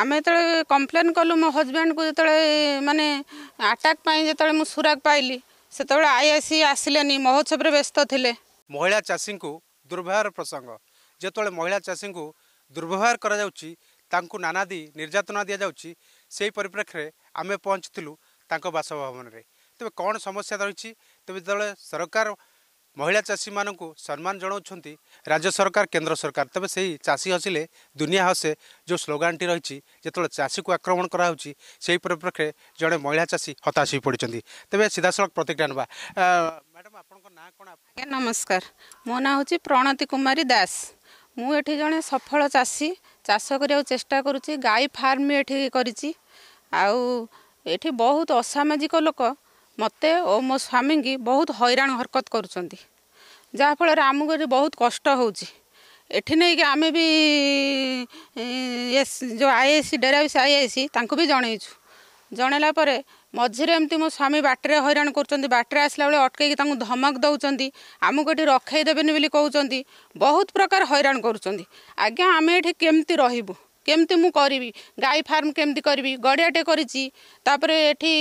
ଆମେ ଯେତେବେଳେ କମ୍ପ୍ଲେନ୍ କଲୁ ମୋ ହଜବ୍ୟାଣ୍ଡକୁ ଯେତେବେଳେ ମାନେ ଆଟାକ୍ ପାଇଁ ଯେତେବେଳେ ମୁଁ ସୁରାଗ ପାଇଲି ସେତେବେଳେ ଆଇ ଆସି ଆସିଲେନି ମହୋତ୍ସବରେ ବ୍ୟସ୍ତ ଥିଲେ ମହିଳା ଚାଷୀଙ୍କୁ ଦୁର୍ବ୍ୟବହାର ପ୍ରସଙ୍ଗ ଯେତେବେଳେ ମହିଳା ଚାଷୀଙ୍କୁ ଦୁର୍ବ୍ୟବହାର କରାଯାଉଛି ତାଙ୍କୁ ନାନାଦି ନିର୍ଯାତନା ଦିଆଯାଉଛି ସେହି ପରିପ୍ରେକ୍ଷୀରେ ଆମେ ପହଞ୍ଚିଥିଲୁ ତାଙ୍କ ବାସଭବନରେ ତେବେ କ'ଣ ସମସ୍ୟା ରହିଛି ତେବେ ଯେତେବେଳେ ସରକାର ମହିଳା ଚାଷୀମାନଙ୍କୁ ସମ୍ମାନ ଜଣାଉଛନ୍ତି ରାଜ୍ୟ ସରକାର କେନ୍ଦ୍ର ସରକାର ତେବେ ସେହି ଚାଷୀ ହସିଲେ ଦୁନିଆ ହସେ ଯେଉଁ ସ୍ଲୋଗାନ୍ଟି ରହିଛି ଯେତେବେଳେ ଚାଷୀକୁ ଆକ୍ରମଣ କରାହେଉଛି ସେହି ପରିପ୍ରେକ୍ଷୀରେ ଜଣେ ମହିଳା ଚାଷୀ ହତାଶ ହୋଇ ପଡ଼ିଛନ୍ତି ତେବେ ସିଧାସଳଖ ପ୍ରତିକ୍ରିୟା ନେବା ମ୍ୟାଡ଼ାମ୍ ଆପଣଙ୍କ ନାଁ କ'ଣ ଆଜ୍ଞା ନମସ୍କାର ମୋ ନାଁ ହେଉଛି ପ୍ରଣତି କୁମାରୀ ଦାସ ମୁଁ ଏଠି ଜଣେ ସଫଳ ଚାଷୀ ଚାଷ କରିବାକୁ ଚେଷ୍ଟା କରୁଛି ଗାଈ ଫାର୍ମ ଏଠି କରିଛି ଆଉ ଏଠି ବହୁତ ଅସାମାଜିକ ଲୋକ ମୋତେ ଓ ମୋ ସ୍ୱାମୀଙ୍କୁ ବହୁତ ହଇରାଣ ହରକତ କରୁଛନ୍ତି ଯାହାଫଳରେ ଆମକୁ ଏଠି ବହୁତ କଷ୍ଟ ହେଉଛି ଏଠି ନେଇକି ଆମେ ବି ଯେଉଁ ଆଇଏସି ଡେରାବିସ୍ ଆଇଏସି ତାଙ୍କୁ ବି ଜଣେଇଛୁ ଜଣେଇଲା ପରେ ମଝିରେ ଏମିତି ମୋ ସ୍ୱାମୀ ବାଟରେ ହଇରାଣ କରୁଛନ୍ତି ବାଟରେ ଆସିଲା ବେଳେ ଅଟକେଇକି ତାଙ୍କୁ ଧମକ ଦେଉଛନ୍ତି ଆମକୁ ଏଠି ରଖାଇ ଦେବେନି ବୋଲି କହୁଛନ୍ତି ବହୁତ ପ୍ରକାର ହଇରାଣ କରୁଛନ୍ତି ଆଜ୍ଞା ଆମେ ଏଠି କେମିତି ରହିବୁ କେମିତି ମୁଁ କରିବି ଗାଈ ଫାର୍ମ କେମିତି କରିବି ଗଡ଼ିଆଟେ କରିଛି ତାପରେ ଏଠି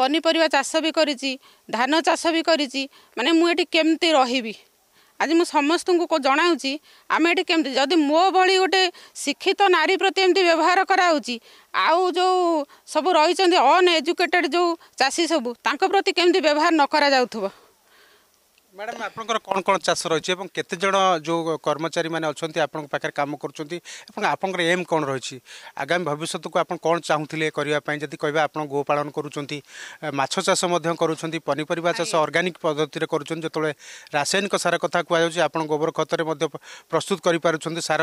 ପନିପରିବା ଚାଷ ବି କରିଛି ଧାନ ଚାଷ ବି କରିଛି ମାନେ ମୁଁ ଏଠି କେମିତି ରହିବି ଆଜି ମୁଁ ସମସ୍ତଙ୍କୁ ଜଣାଉଛି ଆମେ ଏଠି କେମିତି ଯଦି ମୋ ଭଳି ଗୋଟେ ଶିକ୍ଷିତ ନାରୀ ପ୍ରତି ଏମିତି ବ୍ୟବହାର କରାହେଉଛି ଆଉ ଯେଉଁ ସବୁ ରହିଛନ୍ତି ଅନଏଜୁକେଟେଡ଼ ଯେଉଁ ଚାଷୀ ସବୁ ତାଙ୍କ ପ୍ରତି କେମିତି ବ୍ୟବହାର ନ କରାଯାଉଥିବ म्याडम आप चाष रहेछ जो कर्मचारी अहिले आपिस एम एउँ र आगामी भविष्यको आउँ चाहु कुन चाहिँ माछ चासो पनिपर चास अर्गानिक पद्धतिले गर्छ जति रासायनिक सार कथा कुरा आउँछ गोबर खतर प्रस्तुत गरिपु सार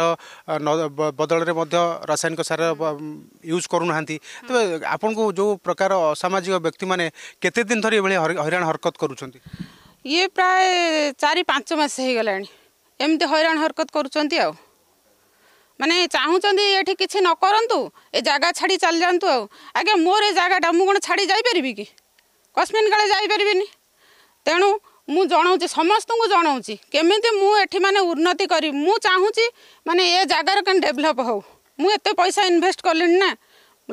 बदललेसायन सार युज गर्ुना को जो प्रकार असामजिक व्यक्ति मैले केतेदिन धरी हैरा हरकत गरुन्छ ଇଏ ପ୍ରାୟ ଚାରି ପାଞ୍ଚ ମାସ ହେଇଗଲାଣି ଏମିତି ହଇରାଣ ହରକତ କରୁଛନ୍ତି ଆଉ ମାନେ ଚାହୁଁଛନ୍ତି ଏଠି କିଛି ନ କରନ୍ତୁ ଏ ଜାଗା ଛାଡ଼ି ଚାଲିଯାଆନ୍ତୁ ଆଉ ଆଜ୍ଞା ମୋର ଏ ଜାଗାଟା ମୁଁ କ'ଣ ଛାଡ଼ି ଯାଇପାରିବି କି କସ୍ମିନ କାଳେ ଯାଇପାରିବିନି ତେଣୁ ମୁଁ ଜଣାଉଛି ସମସ୍ତଙ୍କୁ ଜଣାଉଛି କେମିତି ମୁଁ ଏଠି ମାନେ ଉନ୍ନତି କରିବି ମୁଁ ଚାହୁଁଛି ମାନେ ଏ ଜାଗାର କେମିତି ଡେଭଲପ୍ ହେଉ ମୁଁ ଏତେ ପଇସା ଇନଭେଷ୍ଟ କଲିଣି ନା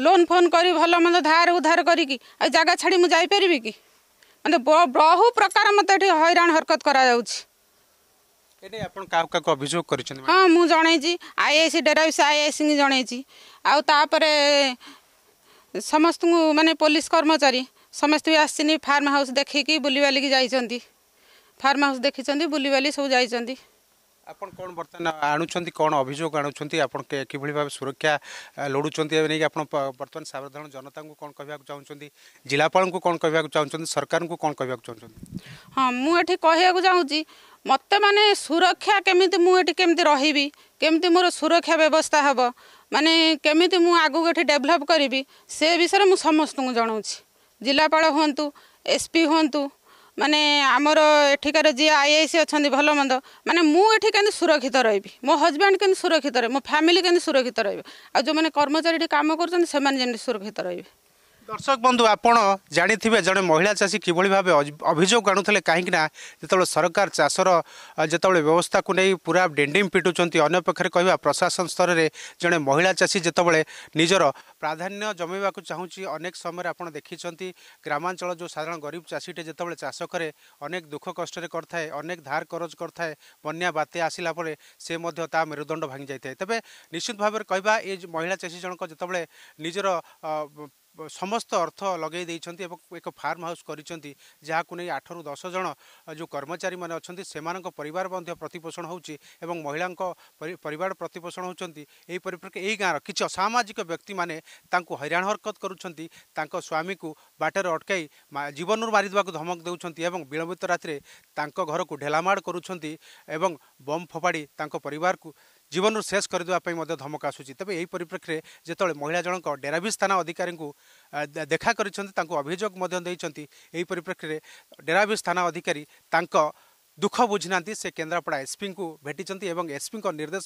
ଲୋନ୍ ଫୋନ୍ କରି ଭଲ ମନ୍ଦ ଧାର ଉଧାର କରିକି ଆଉ ଜାଗା ଛାଡ଼ି ମୁଁ ଯାଇପାରିବି କି ମାନେ ବହୁ ପ୍ରକାର ମୋତେ ଏଠି ହଇରାଣ ହରକତ କରାଯାଉଛି ଆପଣ କାହାକୁ କାହାକୁ ଅଭିଯୋଗ କରିଛନ୍ତି ହଁ ମୁଁ ଜଣେଇଛି ଆଇଆଇସି ଡେରାବିସ୍ ଆଇଆଇସିଙ୍କୁ ଜଣେଇଛି ଆଉ ତାପରେ ସମସ୍ତଙ୍କୁ ମାନେ ପୋଲିସ କର୍ମଚାରୀ ସମସ୍ତେ ବି ଆସିଛନ୍ତି ଫାର୍ମ ହାଉସ୍ ଦେଖିକି ବୁଲିବାଲିକି ଯାଇଛନ୍ତି ଫାର୍ମ ହାଉସ୍ ଦେଖିଛନ୍ତି ବୁଲିବାଲି ସବୁ ଯାଇଛନ୍ତି ଆପଣ କ'ଣ ବର୍ତ୍ତମାନ ଆଣୁଛନ୍ତି କ'ଣ ଅଭିଯୋଗ ଆଣୁଛନ୍ତି ଆପଣ କିଭଳି ଭାବେ ସୁରକ୍ଷା ଲୋଡ଼ୁଛନ୍ତି ଏବେ ନେଇକି ଆପଣ ବର୍ତ୍ତମାନ ସାଧାରଣ ଜନତାଙ୍କୁ କ'ଣ କହିବାକୁ ଚାହୁଁଛନ୍ତି ଜିଲ୍ଲାପାଳଙ୍କୁ କ'ଣ କହିବାକୁ ଚାହୁଁଛନ୍ତି ସରକାରଙ୍କୁ କ'ଣ କହିବାକୁ ଚାହୁଁଛନ୍ତି ହଁ ମୁଁ ଏଠି କହିବାକୁ ଚାହୁଁଛି ମୋତେ ମାନେ ସୁରକ୍ଷା କେମିତି ମୁଁ ଏଠି କେମିତି ରହିବି କେମିତି ମୋର ସୁରକ୍ଷା ବ୍ୟବସ୍ଥା ହେବ ମାନେ କେମିତି ମୁଁ ଆଗକୁ ଏଠି ଡେଭଲପ୍ କରିବି ସେ ବିଷୟରେ ମୁଁ ସମସ୍ତଙ୍କୁ ଜଣାଉଛି ଜିଲ୍ଲାପାଳ ହୁଅନ୍ତୁ ଏସ୍ପି ହୁଅନ୍ତୁ ମାନେ ଆମର ଏଠିକାର ଯିଏ ଆଇ ଆଇ ସି ଅଛନ୍ତି ଭଲ ମନ୍ଦ ମାନେ ମୁଁ ଏଠି କେମିତି ସୁରକ୍ଷିତ ରହିବି ମୋ ହଜବ୍ୟାଣ୍ଡ କେମିତି ସୁରକ୍ଷିତ ରହିବେ ମୋ ଫ୍ୟାମିଲି କେମିତି ସୁରକ୍ଷିତ ରହିବେ ଆଉ ଯେଉଁମାନେ କର୍ମଚାରୀ ଏଠି କାମ କରୁଛନ୍ତି ସେମାନେ ଯେମିତି ସୁରକ୍ଷିତ ରହିବେ दर्शक बन्धु आप जे जन महिला चासी के भए अभियोग आणुले काहीँकिनाकार चासर व्यवस्था व्यवस्थाको नै पूरा डेन्डि पिटु अन्य पक्ष प्रशासन स्तर रे जन महिला चासी जतिबेला निजर प्राधान्य जम चाहुची अनेक समय आउँ देखिन्छ ग्रामांचल जो साधारण गरीब चासीटे चास करे अनेक दुख कष्ट अनेक धारकरज गरिए बन्या आसिला परे से ता मेरुदण्ड भाँगिए तबे निश्चित भाव महिला चासी जनक ସମସ୍ତ ଅର୍ଥ ଲଗାଇ ଦେଇଛନ୍ତି ଏବଂ ଏକ ଫାର୍ମ ହାଉସ୍ କରିଛନ୍ତି ଯାହାକୁ ନେଇ ଆଠରୁ ଦଶ ଜଣ ଯେଉଁ କର୍ମଚାରୀମାନେ ଅଛନ୍ତି ସେମାନଙ୍କ ପରିବାର ମଧ୍ୟ ପ୍ରତିପୋଷଣ ହେଉଛି ଏବଂ ମହିଳାଙ୍କ ପରିବାର ପ୍ରତିପୋଷଣ ହେଉଛନ୍ତି ଏହି ପରିପ୍ରେକ୍ଷୀ ଏହି ଗାଁର କିଛି ଅସାମାଜିକ ବ୍ୟକ୍ତିମାନେ ତାଙ୍କୁ ହଇରାଣ ହରକତ କରୁଛନ୍ତି ତାଙ୍କ ସ୍ୱାମୀକୁ ବାଟରେ ଅଟକାଇ ଜୀବନରୁ ମାରିଦେବାକୁ ଧମକ ଦେଉଛନ୍ତି ଏବଂ ବିଳମ୍ବିତ ରାତିରେ ତାଙ୍କ ଘରକୁ ଢେଲାମାଡ଼ କରୁଛନ୍ତି ଏବଂ ବମ୍ ଫୋପାଡ଼ି ତାଙ୍କ ପରିବାରକୁ ଜୀବନରୁ ଶେଷ କରିଦେବା ପାଇଁ ମଧ୍ୟ ଧମକ ଆସୁଛି ତେବେ ଏହି ପରିପ୍ରେକ୍ଷୀରେ ଯେତେବେଳେ ମହିଳା ଜଣଙ୍କ ଡେରାବିସ୍ ଥାନା ଅଧିକାରୀଙ୍କୁ ଦେଖା କରିଛନ୍ତି ତାଙ୍କୁ ଅଭିଯୋଗ ମଧ୍ୟ ଦେଇଛନ୍ତି ଏହି ପରିପ୍ରେକ୍ଷୀରେ ଡେରାବିସ୍ ଥାନା ଅଧିକାରୀ ତାଙ୍କ दुःख बुझिना केन्द्रपडा एसपिको भेटिन्छ एसपिको निर्देश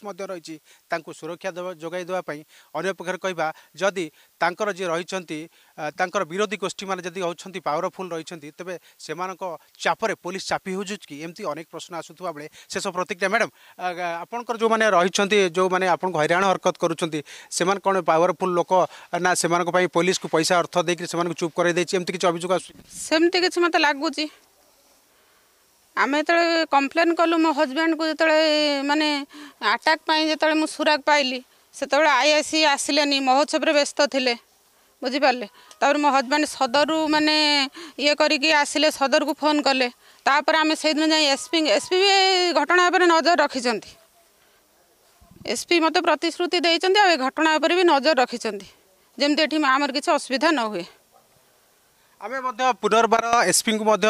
सुरक्षा जोग् अन्य पक्ष जिङ जिरह विरोधी गोष्ठी मिले पावरफुल रहे चापर पोलिस चापिहोजु कि एम अनेक प्रश्न आसु सेस प्रतिक्रिया म्याडम आपणको जो मैले रहिले जो मैले आउँदो हैराण हरकत गर्ु कि पावरफुल लोक नसँग पोलिसक पैसा अर्थदेखि चुप गराइदिए अभियोग आसु सेमी कि मत लाग्छ ଆମେ ଯେତେବେଳେ କମ୍ପ୍ଲେନ୍ କଲୁ ମୋ ହଜବ୍ୟାଣ୍ଡକୁ ଯେତେବେଳେ ମାନେ ଆଟାକ୍ ପାଇଁ ଯେତେବେଳେ ମୁଁ ସୁରାଗ ପାଇଲି ସେତେବେଳେ ଆଇ ଆସି ଆସିଲେନି ମହୋତ୍ସବରେ ବ୍ୟସ୍ତ ଥିଲେ ବୁଝିପାରିଲେ ତାପରେ ମୋ ହଜବ୍ୟାଣ୍ଡ ସଦରରୁ ମାନେ ଇଏ କରିକି ଆସିଲେ ସଦରକୁ ଫୋନ୍ କଲେ ତାପରେ ଆମେ ସେଇଦିନ ଯାଇ ଏସ୍ପି ଏସ୍ପି ବି ଘଟଣା ଉପରେ ନଜର ରଖିଛନ୍ତି ଏସ୍ପି ମୋତେ ପ୍ରତିଶ୍ରୁତି ଦେଇଛନ୍ତି ଆଉ ଏ ଘଟଣା ଉପରେ ବି ନଜର ରଖିଛନ୍ତି ଯେମିତି ଏଠି ଆମର କିଛି ଅସୁବିଧା ନ ହୁଏ ଆମେ ମଧ୍ୟ ପୁନର୍ବାର ଏସ୍ପିଙ୍କୁ ମଧ୍ୟ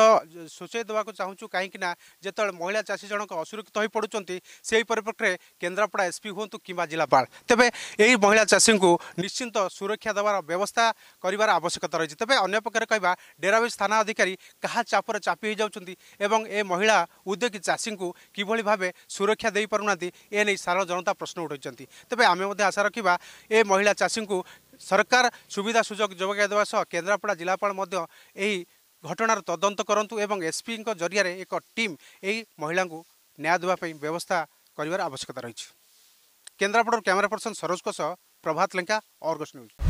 ସୂଚାଇ ଦେବାକୁ ଚାହୁଁଛୁ କାହିଁକି ନା ଯେତେବେଳେ ମହିଳା ଚାଷୀ ଜଣକ ଅସୁରକ୍ଷିତ ହୋଇପଡ଼ୁଛନ୍ତି ସେହି ପରିପ୍ରେକ୍ଷୀରେ କେନ୍ଦ୍ରାପଡ଼ା ଏସ୍ପି ହୁଅନ୍ତୁ କିମ୍ବା ଜିଲ୍ଲାପାଳ ତେବେ ଏହି ମହିଳା ଚାଷୀଙ୍କୁ ନିଶ୍ଚିନ୍ତ ସୁରକ୍ଷା ଦେବାର ବ୍ୟବସ୍ଥା କରିବାର ଆବଶ୍ୟକତା ରହିଛି ତେବେ ଅନ୍ୟ ପକ୍ଷରେ କହିବା ଡେରାବିଶ ଥାନା ଅଧିକାରୀ କାହା ଚାପରେ ଚାପି ହୋଇଯାଉଛନ୍ତି ଏବଂ ଏ ମହିଳା ଉଦ୍ୟୋଗୀ ଚାଷୀଙ୍କୁ କିଭଳି ଭାବେ ସୁରକ୍ଷା ଦେଇପାରୁନାହାନ୍ତି ଏ ନେଇ ସାଧାରଣ ଜନତା ପ୍ରଶ୍ନ ଉଠାଇଛନ୍ତି ତେବେ ଆମେ ମଧ୍ୟ ଆଶା ରଖିବା ଏ ମହିଳା ଚାଷୀଙ୍କୁ ସରକାର ସୁବିଧା ସୁଯୋଗ ଯୋଗାଇ ଦେବା ସହ କେନ୍ଦ୍ରାପଡ଼ା ଜିଲ୍ଲାପାଳ ମଧ୍ୟ ଏହି ଘଟଣାର ତଦନ୍ତ କରନ୍ତୁ ଏବଂ ଏସ୍ପିଙ୍କ ଜରିଆରେ ଏକ ଟିମ୍ ଏହି ମହିଳାଙ୍କୁ ନ୍ୟାୟ ଦେବା ପାଇଁ ବ୍ୟବସ୍ଥା କରିବାର ଆବଶ୍ୟକତା ରହିଛି କେନ୍ଦ୍ରାପଡ଼ାରୁ କ୍ୟାମେରା ପର୍ସନ୍ ସରୋଜଙ୍କ ସହ ପ୍ରଭାତ ଲେଙ୍କା ଅର୍ଗସ୍ ନ୍ୟୁଜ୍